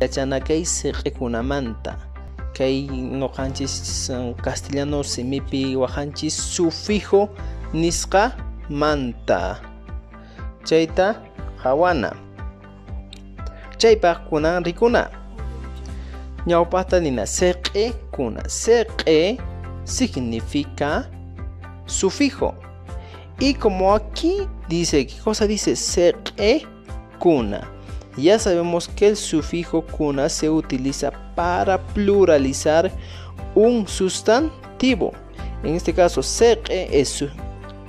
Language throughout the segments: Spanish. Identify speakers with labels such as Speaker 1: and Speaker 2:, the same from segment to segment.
Speaker 1: yachanakay eh, manta kay noqanchis castellano simipi wajanchis sufijo niska manta chayta hawana chaypaq kunan rikuna ser nina e kuna e significa sufijo y como aquí dice qué cosa dice ser e kuna ya sabemos que el sufijo -cuna se utiliza para pluralizar un sustantivo. En este caso, ser es,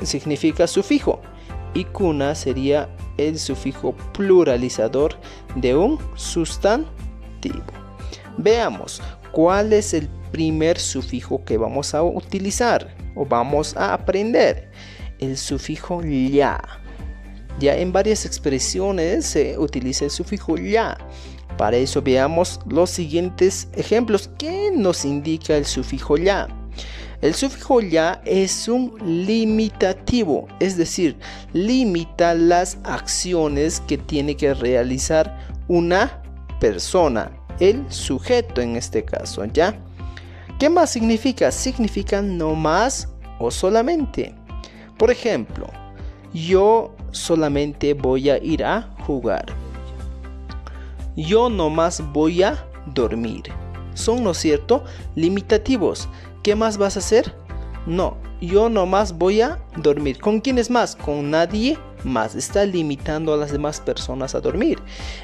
Speaker 1: significa sufijo y -cuna sería el sufijo pluralizador de un sustantivo. Veamos cuál es el primer sufijo que vamos a utilizar o vamos a aprender. El sufijo ya. Ya en varias expresiones se utiliza el sufijo ya. Para eso veamos los siguientes ejemplos ¿qué nos indica el sufijo ya. El sufijo ya es un limitativo, es decir, limita las acciones que tiene que realizar una persona, el sujeto en este caso, ¿ya? ¿Qué más significa? Significa no más o solamente. Por ejemplo, yo solamente voy a ir a jugar. Yo no más voy a dormir. Son, ¿no es cierto?, limitativos. ¿Qué más vas a hacer? No, yo no más voy a dormir. ¿Con es más? Con nadie más. Está limitando a las demás personas a dormir.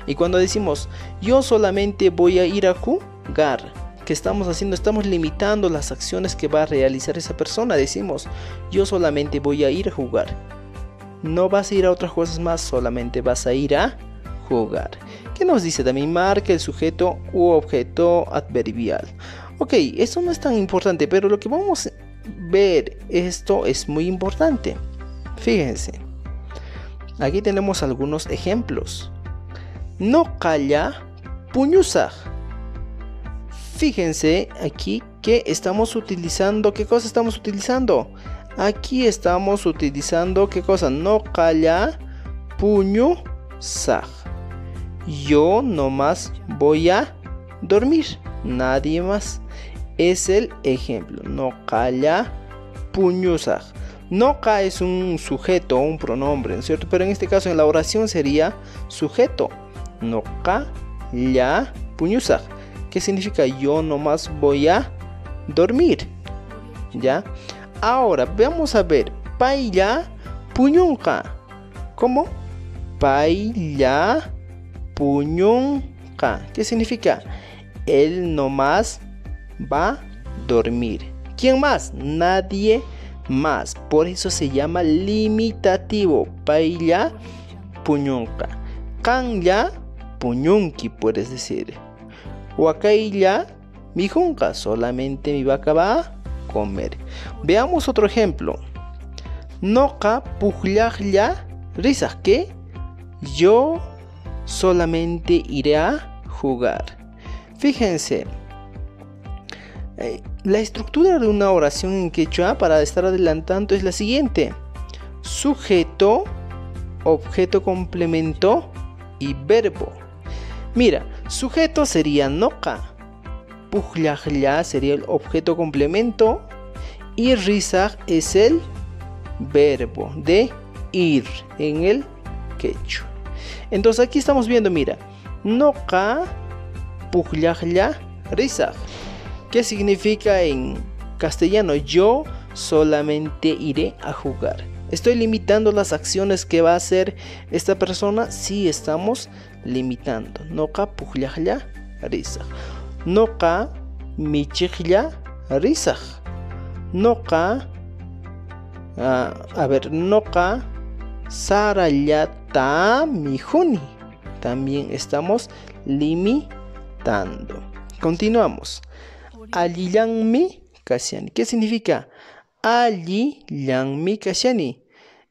Speaker 1: Y cuando decimos, yo solamente voy a ir a jugar, ¿qué estamos haciendo? Estamos limitando las acciones que va a realizar esa persona. Decimos, yo solamente voy a ir a jugar. No vas a ir a otras cosas más, solamente vas a ir a jugar. ¿Qué nos dice también? Marca el sujeto u objeto adverbial. Ok, esto no es tan importante, pero lo que vamos a ver, esto es muy importante. Fíjense, aquí tenemos algunos ejemplos. No calla puñuza. Fíjense aquí que estamos utilizando, ¿qué cosa estamos utilizando? Aquí estamos utilizando, ¿qué cosa? No calla, puño, Yo nomás voy a dormir, nadie más. Es el ejemplo. No calla, puño, No ca es un sujeto, un pronombre, ¿no cierto? Pero en este caso en la oración sería sujeto. No calla, puño, ¿Qué significa? Yo nomás voy a dormir. ¿Ya? Ahora vamos a ver pailla puñonca ¿Cómo? Pailla puñonca ¿Qué significa? Él más va a dormir. ¿Quién más? Nadie más. Por eso se llama limitativo. Pailla puñonca Kanya puñunqui, puedes decir. Huacailla mijunca. Solamente mi vaca va Veamos otro ejemplo. noca ya risas que yo solamente iré a jugar. Fíjense. Eh, la estructura de una oración en quechua para estar adelantando es la siguiente. Sujeto, objeto complemento y verbo. Mira, sujeto sería noca Pujlajla sería el objeto complemento. Y rizar es el verbo de ir en el quechua. Entonces aquí estamos viendo, mira, Noca puglajla risa, ¿Qué significa en castellano? Yo solamente iré a jugar. Estoy limitando las acciones que va a hacer esta persona. si estamos limitando. Noca puglajla rizaj. Noca michijla rizaj. Noca ah, a ver mi juni también estamos limitando continuamos mi Kasyani qué significa mi kasiani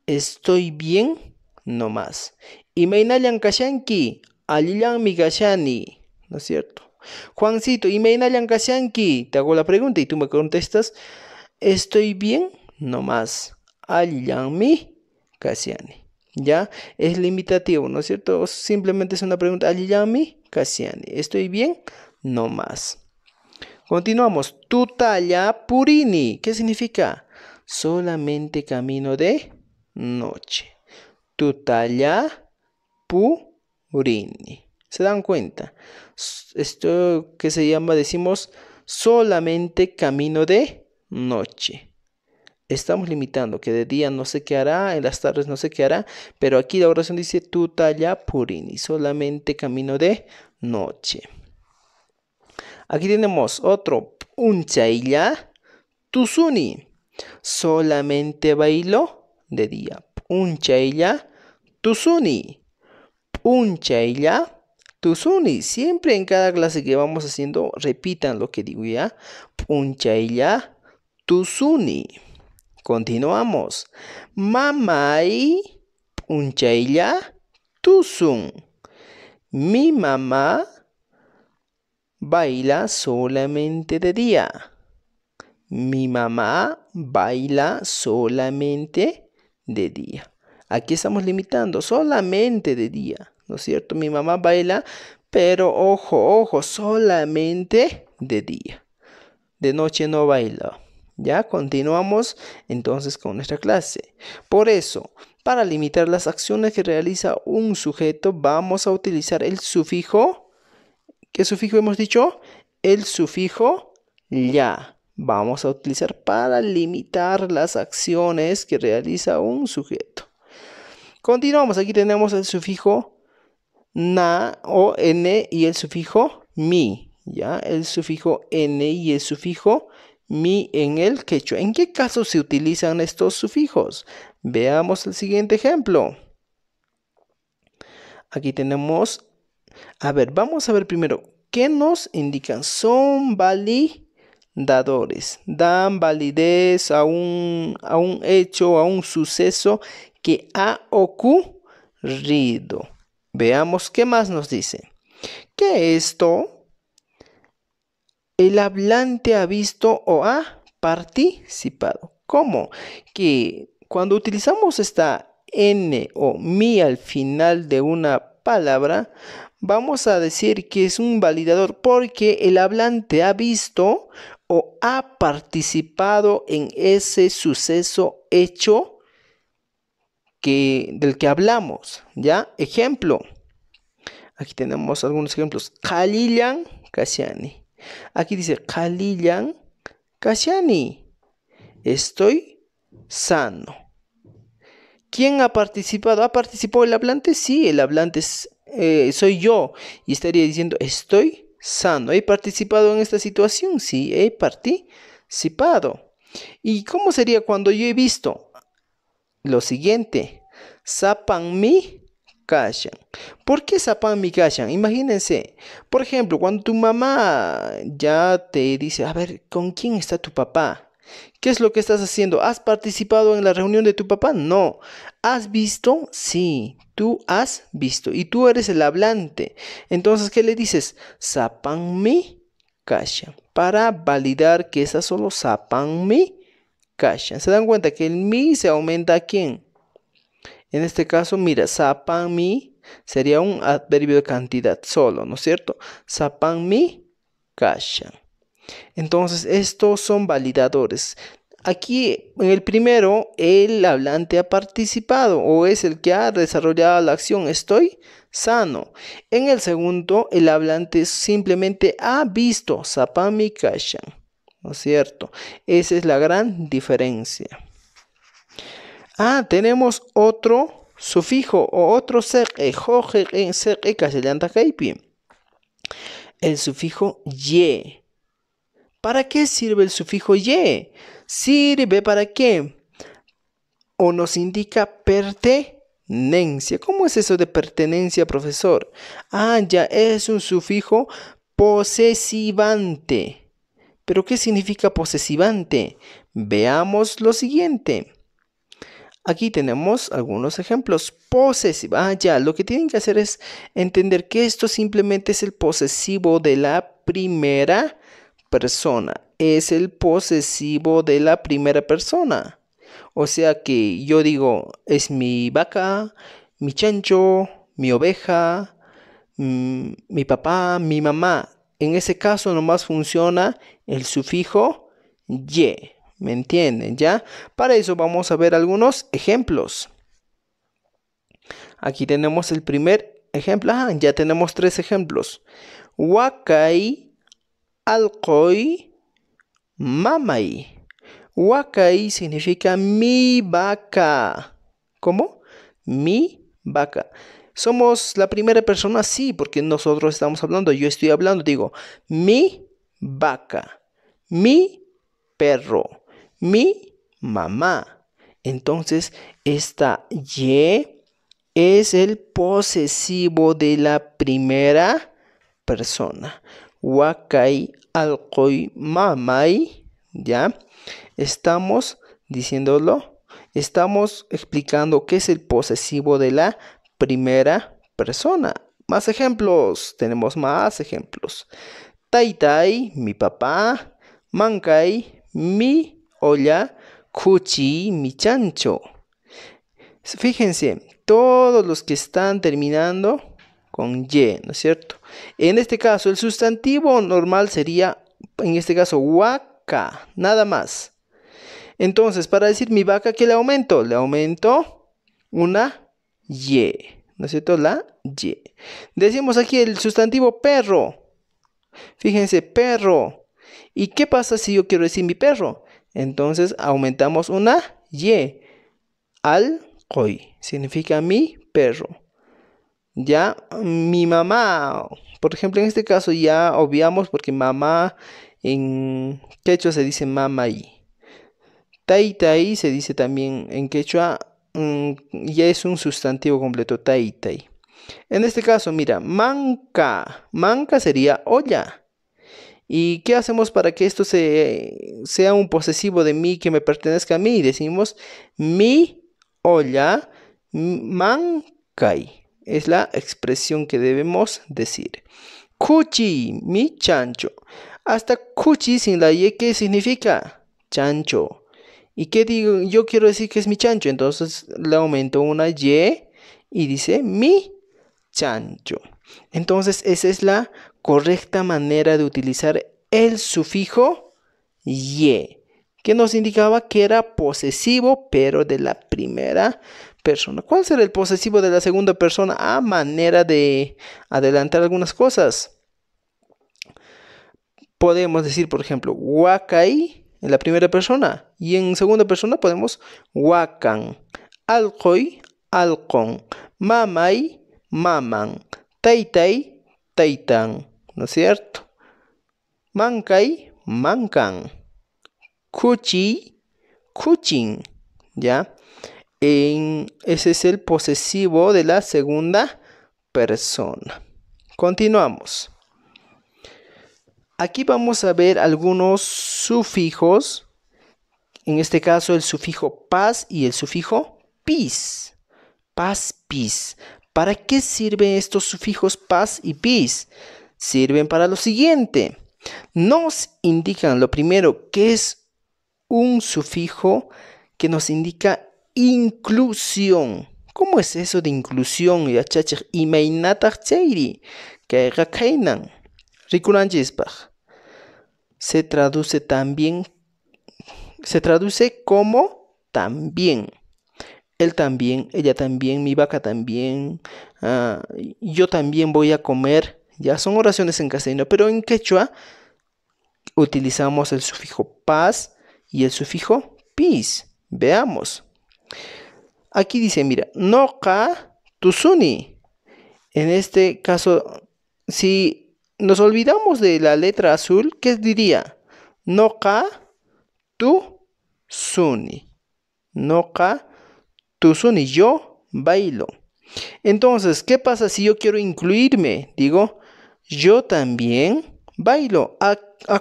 Speaker 1: estoy bien no más imaynallan kashanki mi kasiani no es cierto Juancito, ¿y me Kashanki Te hago la pregunta y tú me contestas estoy bien, No nomás. mi Casiani? ¿Ya? Es limitativo, ¿no es cierto? simplemente es una pregunta. mi Casiani? ¿Estoy bien? No más. Continuamos. Tutaya Purini. ¿Qué significa? Solamente camino de noche. Tutaya Purini. ¿Se dan cuenta? Esto que se llama, decimos, solamente camino de noche. Estamos limitando que de día no se qué hará, en las tardes no se qué hará, pero aquí la oración dice talla purini, solamente camino de noche. Aquí tenemos otro punchailla tusuni, solamente bailo de día. Punchailla tusuni, punchailla Tusuni, siempre en cada clase que vamos haciendo, repitan lo que digo ya. Punchailla tusuni. Continuamos. Mamay tu tusun. Mi mamá baila solamente de día. Mi mamá baila solamente de día. Aquí estamos limitando solamente de día, ¿no es cierto? Mi mamá baila, pero ojo, ojo, solamente de día. De noche no baila. Ya continuamos entonces con nuestra clase. Por eso, para limitar las acciones que realiza un sujeto, vamos a utilizar el sufijo. ¿Qué sufijo hemos dicho? El sufijo ya vamos a utilizar para limitar las acciones que realiza un sujeto. Continuamos, aquí tenemos el sufijo na o n y el sufijo mi, ¿ya? El sufijo n y el sufijo mi en el quechua. ¿En qué caso se utilizan estos sufijos? Veamos el siguiente ejemplo. Aquí tenemos, a ver, vamos a ver primero, ¿qué nos indican? Son validadores, dan validez a un, a un hecho, a un suceso que ha ocurrido. Veamos qué más nos dice. Que esto el hablante ha visto o ha participado. ¿Cómo? Que cuando utilizamos esta N o mi al final de una palabra, vamos a decir que es un validador porque el hablante ha visto o ha participado en ese suceso hecho que, del que hablamos. ¿Ya? Ejemplo. Aquí tenemos algunos ejemplos. Kalilian Kasiani. Aquí dice, Kaliyan Kasiani. Estoy sano. ¿Quién ha participado? ¿Ha participado el hablante? Sí, el hablante eh, soy yo. Y estaría diciendo, estoy sano. ¿He participado en esta situación? Sí, he participado. ¿Y cómo sería cuando yo he visto? Lo siguiente. Sapan mi ¿Por qué zapan mi kashan? Imagínense, por ejemplo, cuando tu mamá ya te dice, a ver, ¿con quién está tu papá? ¿Qué es lo que estás haciendo? ¿Has participado en la reunión de tu papá? No. ¿Has visto? Sí. Tú has visto. Y tú eres el hablante. Entonces, ¿qué le dices? Zapan mi kashan Para validar que esa solo zapan mi kashan ¿Se dan cuenta que el mi se aumenta a quién? En este caso, mira, mi sería un adverbio de cantidad solo, ¿no es cierto? mi kashan. Entonces, estos son validadores. Aquí, en el primero, el hablante ha participado o es el que ha desarrollado la acción. Estoy sano. En el segundo, el hablante simplemente ha visto mi Kashan. ¿No es cierto? Esa es la gran diferencia. Ah, tenemos otro sufijo o otro ser, eh, eh, ser, eh, el sufijo ye. ¿Para qué sirve el sufijo ye? Sirve para qué? O nos indica pertenencia. ¿Cómo es eso de pertenencia, profesor? Ah, ya es un sufijo posesivante. ¿Pero qué significa posesivante? Veamos lo siguiente. Aquí tenemos algunos ejemplos. Posesivo. Ah, ya, lo que tienen que hacer es entender que esto simplemente es el posesivo de la primera persona. Es el posesivo de la primera persona. O sea que yo digo, es mi vaca, mi chancho, mi oveja, mm, mi papá, mi mamá. En ese caso nomás funciona el sufijo y. ¿Me entienden? ¿Ya? Para eso vamos a ver algunos ejemplos. Aquí tenemos el primer ejemplo. ya tenemos tres ejemplos. Wakai, alkoi, mamai. Wakai significa mi vaca. ¿Cómo? Mi vaca. Somos la primera persona, sí, porque nosotros estamos hablando. Yo estoy hablando, digo, mi vaca, mi perro mi mamá. Entonces, esta Y es el posesivo de la primera persona. Wakai alkoi mamai, ¿ya? Estamos diciéndolo, estamos explicando qué es el posesivo de la primera persona. Más ejemplos, tenemos más ejemplos. Taitai, mi papá. Mankai, mi olla cuchi mi chancho. Fíjense, todos los que están terminando con y, ¿no es cierto? En este caso, el sustantivo normal sería, en este caso, huaca, nada más. Entonces, para decir mi vaca, ¿qué le aumento? Le aumento una y, ¿no es cierto? La y. Decimos aquí el sustantivo perro. Fíjense, perro. ¿Y qué pasa si yo quiero decir mi perro? Entonces aumentamos una Y. Al hoy, significa mi perro. Ya mi mamá. Por ejemplo, en este caso ya obviamos porque mamá en quechua se dice mamá y. Taitai se dice también en quechua, mm, ya es un sustantivo completo, taitai. En este caso, mira, manca, manca sería olla. ¿Y qué hacemos para que esto sea un posesivo de mí que me pertenezca a mí? Decimos mi olla mankai. Es la expresión que debemos decir. Cuchi, mi chancho. Hasta cuchi sin la y ¿qué significa? Chancho. ¿Y qué digo? Yo quiero decir que es mi chancho. Entonces le aumento una y y dice mi chancho. Entonces esa es la correcta manera de utilizar el sufijo ye, que nos indicaba que era posesivo, pero de la primera persona. ¿Cuál será el posesivo de la segunda persona? A ah, manera de adelantar algunas cosas. Podemos decir, por ejemplo, wakai en la primera persona y en segunda persona podemos wakan, alcoy, alcon, mamai, maman, taitai, taitan. ¿no es cierto? Mankai, mancan. Kuchi, kuchin, ¿ya? En, ese es el posesivo de la segunda persona. Continuamos. Aquí vamos a ver algunos sufijos. En este caso el sufijo paz y el sufijo pis. Paz, pis. ¿Para qué sirven estos sufijos paz y pis? sirven para lo siguiente. Nos indican lo primero que es un sufijo que nos indica inclusión. ¿Cómo es eso de inclusión? Se traduce también, se traduce como también. Él también, ella también, mi vaca también, ah, yo también voy a comer ya son oraciones en castellano, pero en quechua utilizamos el sufijo paz y el sufijo pis. Veamos. Aquí dice, mira, tu suni. En este caso, si nos olvidamos de la letra azul, ¿qué diría? tu No tusuni. tu suni. Yo bailo. Entonces, ¿qué pasa si yo quiero incluirme? Digo, yo también bailo. ¿A,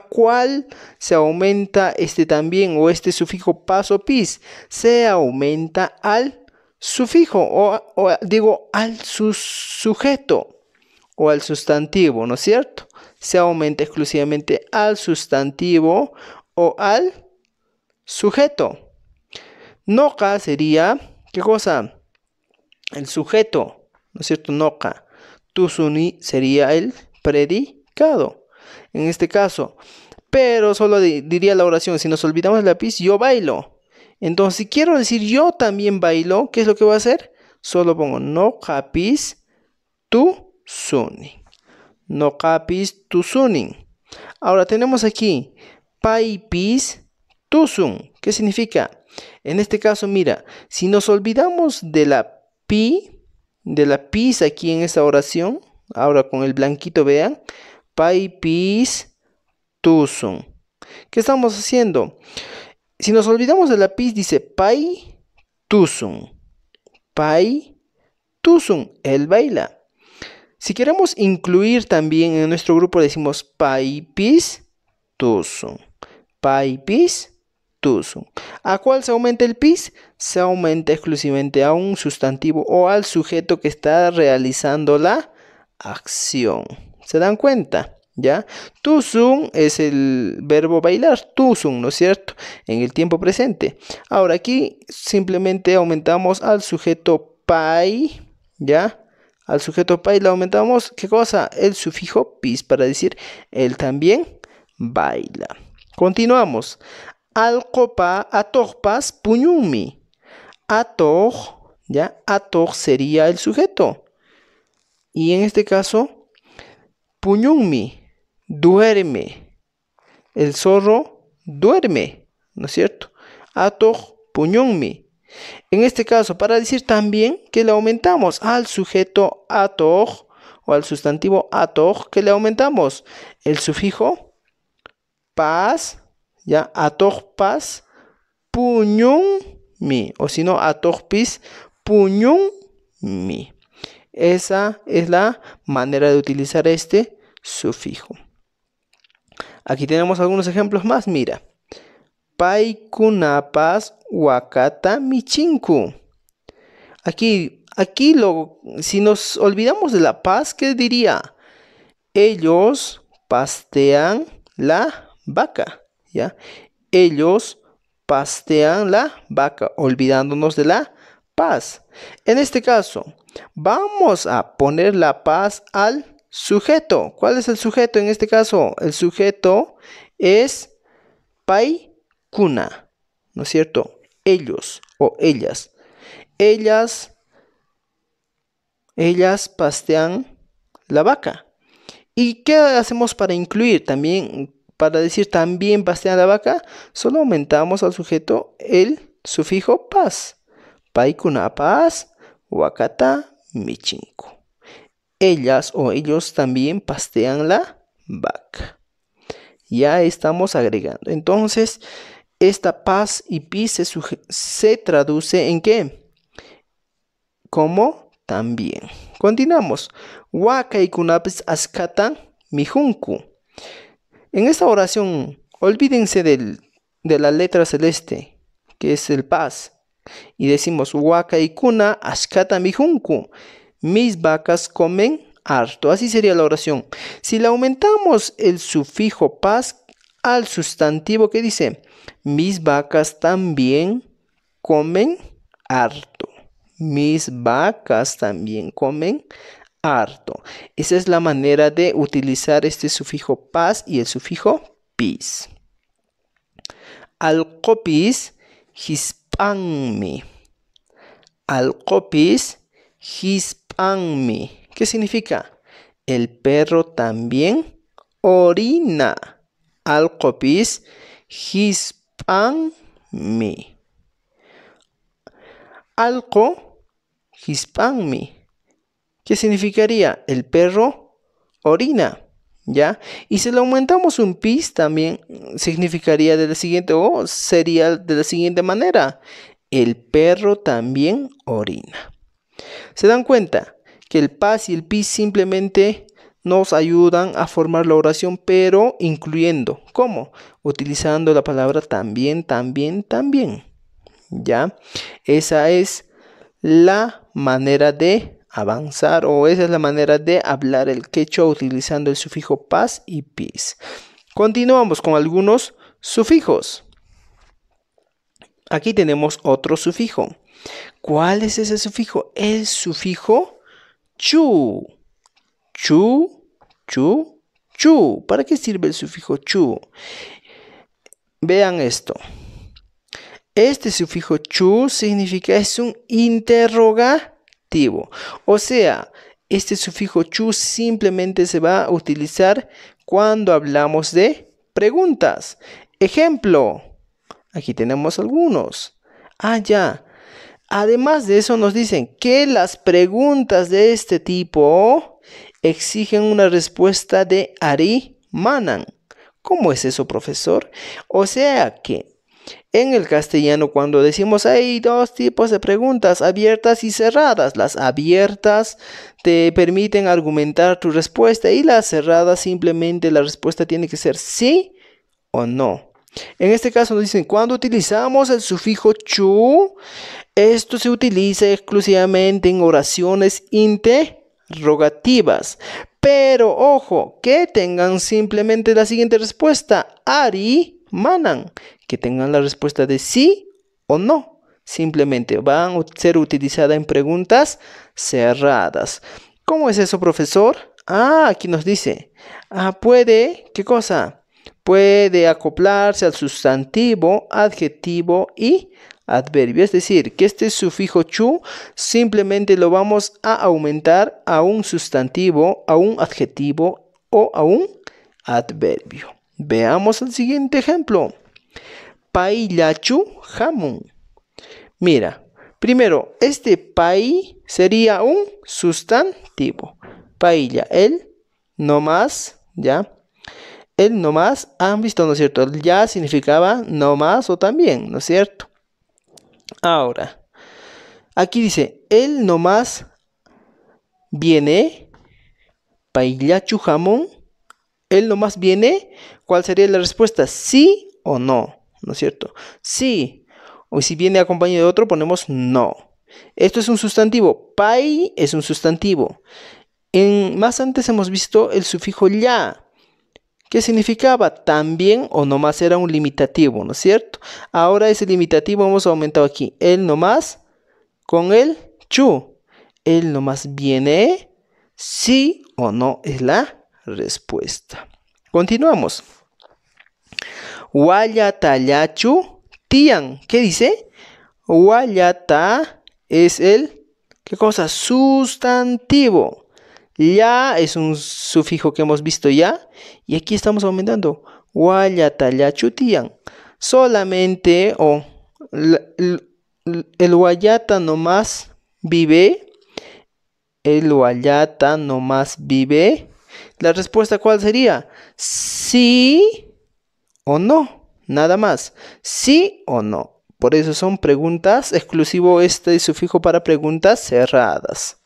Speaker 1: cuál se aumenta este también o este sufijo paso pis? Se aumenta al sufijo o, digo al sujeto o al sustantivo, ¿no es cierto? Se aumenta exclusivamente al sustantivo o al sujeto. Noca sería, ¿qué cosa? El sujeto, ¿no es cierto? Noca. Tusuni sería el predicado. En este caso, pero solo diría la oración, si nos olvidamos de la pis yo bailo. Entonces, si quiero decir yo también bailo, ¿qué es lo que voy a hacer? Solo pongo no capis tu suni. No capis tu suning. Ahora tenemos aquí tu sun. ¿Qué significa? En este caso, mira, si nos olvidamos de la pi, de la pis aquí en esta oración, Ahora con el blanquito, vean. Pai pis tusun. ¿Qué estamos haciendo? Si nos olvidamos de la pis, dice pai tusun. Pai tusun. Él baila. Si queremos incluir también en nuestro grupo, decimos pai pis tusun. Pai pis tusun. ¿A cuál se aumenta el pis? Se aumenta exclusivamente a un sustantivo o al sujeto que está realizando la acción. ¿Se dan cuenta? ¿Ya? Tuzun es el verbo bailar, tusum, ¿no es cierto? En el tiempo presente. Ahora aquí simplemente aumentamos al sujeto pai, ¿ya? Al sujeto pai le aumentamos, ¿qué cosa? El sufijo pis para decir él también baila. Continuamos. Al copa atorpas puñumi. Ator, ¿ya? Ator sería el sujeto. Y en este caso, puñunmi, duerme. El zorro duerme, ¿no es cierto? Atoj puñunmi. En este caso, para decir también que le aumentamos al sujeto atoj o al sustantivo atoj, que le aumentamos el sufijo paz, ya atoj paz, puñunmi, o si no, atoj pis, puñunmi. Esa es la manera de utilizar este sufijo. Aquí tenemos algunos ejemplos más, mira. Paikunapas wakata michinku. Aquí, aquí lo, si nos olvidamos de la paz, ¿qué diría? Ellos pastean la vaca, ¿ya? Ellos pastean la vaca, olvidándonos de la paz. En este caso, Vamos a poner la paz al sujeto. ¿Cuál es el sujeto en este caso? El sujeto es paikuna, ¿no es cierto? Ellos o ellas. Ellas, ellas pastean la vaca. ¿Y qué hacemos para incluir también? Para decir también pastean la vaca, solo aumentamos al sujeto el sufijo paz. Cuna paz Wakata Michinku. Ellas o ellos también pastean la vaca. Ya estamos agregando. Entonces, esta paz y pi se, traduce en qué? Como también. Continuamos. Huaca y kunapis mi mijunku. En esta oración, olvídense del, de la letra celeste, que es el paz. Y decimos, waka y ascata mi junku. Mis vacas comen harto. Así sería la oración. Si le aumentamos el sufijo pas al sustantivo que dice, mis vacas también comen harto. Mis vacas también comen harto. Esa es la manera de utilizar este sufijo paz y el sufijo pis. Al copis, his Alcopis hispanmi. ¿Qué significa? El perro también orina. Alcopis hispanmi. Alco hispanmi ¿Qué significaría? El perro orina. ¿Ya? Y si le aumentamos un pis también significaría de la siguiente o sería de la siguiente manera. El perro también orina. ¿Se dan cuenta? Que el pas y el pis simplemente nos ayudan a formar la oración, pero incluyendo. ¿Cómo? Utilizando la palabra también, también, también. ¿Ya? Esa es la manera de avanzar o esa es la manera de hablar el quechua utilizando el sufijo paz y pis. Continuamos con algunos sufijos. Aquí tenemos otro sufijo. ¿Cuál es ese sufijo? El sufijo chu. Chu, chu, chu. ¿Para qué sirve el sufijo chu? Vean esto. Este sufijo chu significa es un interroga o sea, este sufijo chu simplemente se va a utilizar cuando hablamos de preguntas. Ejemplo, aquí tenemos algunos. Ah, ya. Además de eso nos dicen que las preguntas de este tipo exigen una respuesta de Ari Manan. ¿Cómo es eso, profesor? O sea que en el castellano, cuando decimos hay dos tipos de preguntas, abiertas y cerradas, las abiertas te permiten argumentar tu respuesta y las cerradas simplemente la respuesta tiene que ser sí o no. En este caso nos dicen, cuando utilizamos el sufijo chu, esto se utiliza exclusivamente en oraciones interrogativas. Pero ojo, que tengan simplemente la siguiente respuesta, ari manan, que tengan la respuesta de sí o no. Simplemente van a ser utilizada en preguntas cerradas. ¿Cómo es eso, profesor? Ah, aquí nos dice. Ah, puede, ¿qué cosa? Puede acoplarse al sustantivo, adjetivo y adverbio. Es decir, que este sufijo chu simplemente lo vamos a aumentar a un sustantivo, a un adjetivo o a un adverbio. Veamos el siguiente ejemplo paillachu jamón. Mira, primero, este país sería un sustantivo. Pailla, el nomás, ¿ya? El nomás, han visto, ¿no es cierto? ya significaba nomás o también, ¿no es cierto? Ahora, aquí dice, el nomás viene, paillachu jamón. El nomás viene, ¿cuál sería la respuesta? ¿Sí o no? ¿no es cierto? Sí. O si viene acompañado de otro, ponemos no. Esto es un sustantivo. Pai es un sustantivo. En, más antes hemos visto el sufijo ya. ¿Qué significaba? También o nomás era un limitativo, ¿no es cierto? Ahora ese limitativo hemos aumentado aquí. El nomás con el chu. El nomás viene sí o no es la respuesta. Continuamos. Huayatayachu tian. ¿Qué dice? guayata es el, ¿qué cosa? Sustantivo. Ya es un sufijo que hemos visto ya. Y aquí estamos aumentando. Huayatayachu tian. Solamente o el guayata nomás vive. El guayata nomás vive. La respuesta cuál sería? Sí o no, nada más. Sí o no. Por eso son preguntas, exclusivo este sufijo para preguntas cerradas.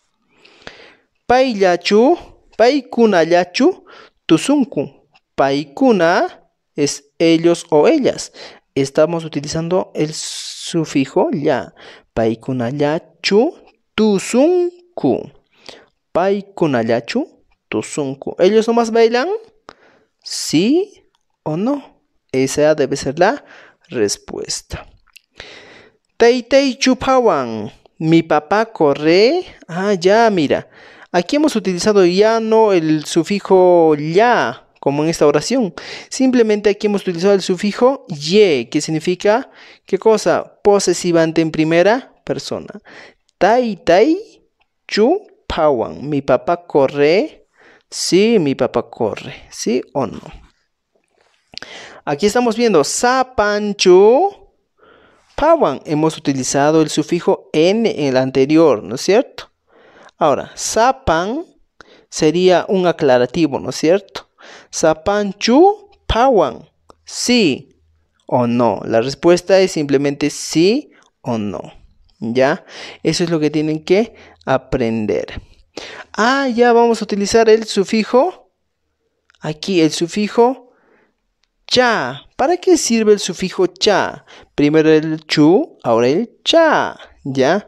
Speaker 1: Paillachu, paikunallachu, tusunku. Paikuna es ellos o ellas. Estamos utilizando el sufijo ya. Paikunallachu, tusunku. Paikunallachu, tusunku. ¿Ellos nomás bailan? ¿Sí o no? Esa debe ser la respuesta. chu chupawan. Mi papá corre. Ah, ya, mira. Aquí hemos utilizado ya no el sufijo ya, como en esta oración. Simplemente aquí hemos utilizado el sufijo ye, que significa, ¿qué cosa? Posesivante en primera persona. Tai tai chu Mi papá corre. Sí, mi papá corre. ¿Sí o no? Aquí estamos viendo ZAPANCHU Pawan. Hemos utilizado el sufijo en el anterior, ¿no es cierto? Ahora, ZAPAN sería un aclarativo, ¿no es cierto? ZAPANCHU Pawan. Sí o no. La respuesta es simplemente sí o no. ¿Ya? Eso es lo que tienen que aprender. Ah, ya vamos a utilizar el sufijo. Aquí el sufijo cha. ¿Para qué sirve el sufijo cha? Primero el chu, ahora el cha, ¿ya?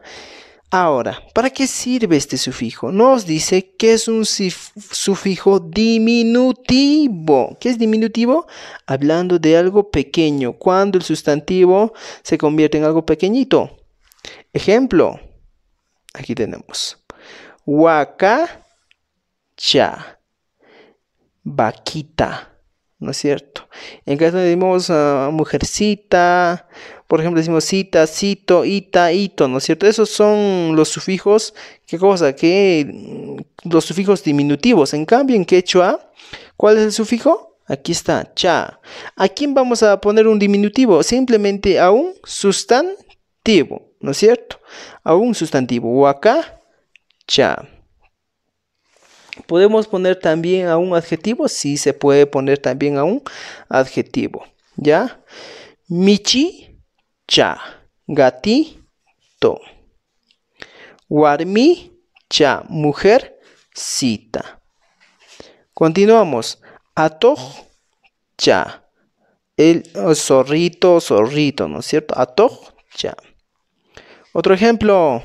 Speaker 1: Ahora, ¿para qué sirve este sufijo? Nos dice que es un sufijo diminutivo. ¿Qué es diminutivo? Hablando de algo pequeño, cuando el sustantivo se convierte en algo pequeñito. Ejemplo, aquí tenemos Huaca. cha, vaquita ¿no es cierto? En caso decimos a mujercita, por ejemplo decimos cita, cito, ita, ito, ¿no es cierto? Esos son los sufijos, ¿qué cosa? Que mm, los sufijos diminutivos. En cambio, en quechua, ¿cuál es el sufijo? Aquí está, cha. ¿A quién vamos a poner un diminutivo? Simplemente a un sustantivo, ¿no es cierto? A un sustantivo, O acá, cha. Podemos poner también a un adjetivo, sí se puede poner también a un adjetivo, ¿ya? Michi cha, gatito. Warmi cha, mujer, cita. Continuamos. Atoj cha, el oh, zorrito, zorrito, ¿no es cierto? Atoj cha. Otro ejemplo.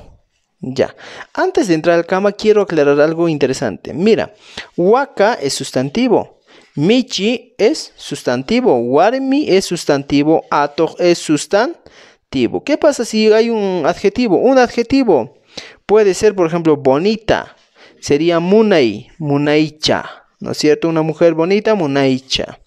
Speaker 1: Ya. Antes de entrar al cama quiero aclarar algo interesante. Mira, waka es sustantivo. Michi es sustantivo. Warmi es sustantivo. Ato es sustantivo. ¿Qué pasa si hay un adjetivo? Un adjetivo puede ser, por ejemplo, bonita. Sería munai, munaicha. ¿No es cierto? Una mujer bonita, munaicha.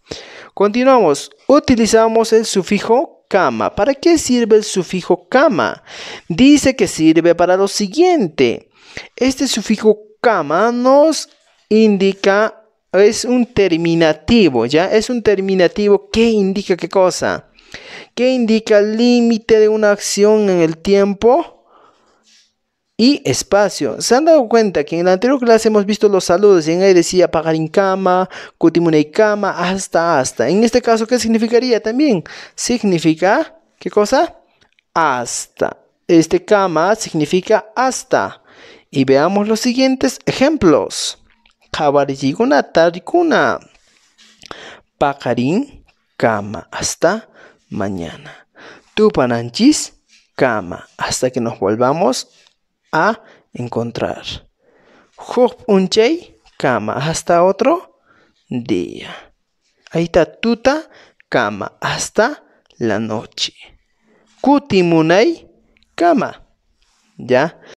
Speaker 1: Continuamos. Utilizamos el sufijo cama. ¿Para qué sirve el sufijo cama? Dice que sirve para lo siguiente. Este sufijo cama nos indica es un terminativo, ¿ya? Es un terminativo que indica qué cosa? Que indica el límite de una acción en el tiempo y espacio. ¿Se han dado cuenta que en la anterior clase hemos visto los saludos y en ahí decía pagar cama, cutimune cama, hasta, hasta? En este caso, ¿qué significaría también? Significa, ¿qué cosa? Hasta. Este cama significa hasta. Y veamos los siguientes ejemplos. javarigunatarikuna tarikuna. Pagarín cama. Hasta mañana. Tupananchis cama. Hasta que nos volvamos a encontrar. un unchei cama. Hasta otro día. Ahí está tuta cama. Hasta la noche. Kutimunai cama. ¿Ya?